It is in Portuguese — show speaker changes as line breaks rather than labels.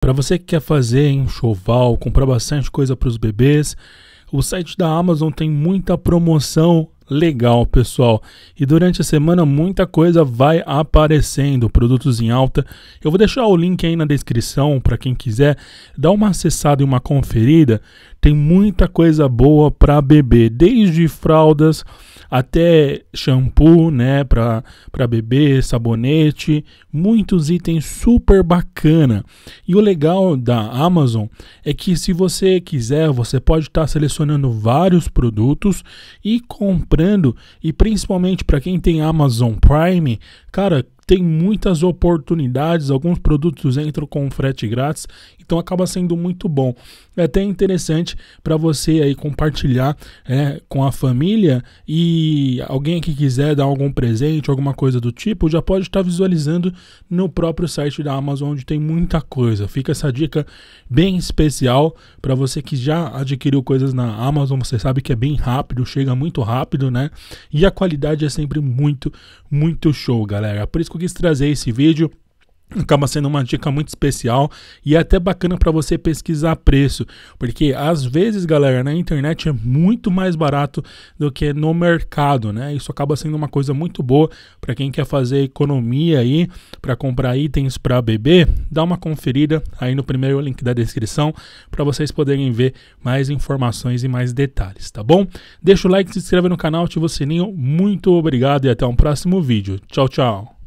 Para você que quer fazer enxoval, comprar bastante coisa para os bebês, o site da Amazon tem muita promoção legal, pessoal. E durante a semana muita coisa vai aparecendo, produtos em alta. Eu vou deixar o link aí na descrição para quem quiser dar uma acessada e uma conferida. Tem muita coisa boa para bebê, desde fraldas até shampoo, né, para bebê, sabonete, muitos itens super bacana. E o legal da Amazon é que se você quiser, você pode estar tá selecionando vários produtos e comprando e principalmente para quem tem Amazon Prime, cara, tem muitas oportunidades, alguns produtos entram com frete grátis, então acaba sendo muito bom. É até interessante para você aí compartilhar né, com a família e alguém que quiser dar algum presente, alguma coisa do tipo, já pode estar tá visualizando no próprio site da Amazon, onde tem muita coisa. Fica essa dica bem especial para você que já adquiriu coisas na Amazon, você sabe que é bem rápido, chega muito rápido, né? E a qualidade é sempre muito, muito show, galera. Por isso que quis trazer esse vídeo acaba sendo uma dica muito especial e é até bacana para você pesquisar preço, porque às vezes, galera, na internet é muito mais barato do que no mercado, né? Isso acaba sendo uma coisa muito boa para quem quer fazer economia aí, para comprar itens para bebê, dá uma conferida aí no primeiro link da descrição para vocês poderem ver mais informações e mais detalhes, tá bom? Deixa o like, se inscreve no canal, ativa o sininho. Muito obrigado e até um próximo vídeo. Tchau, tchau.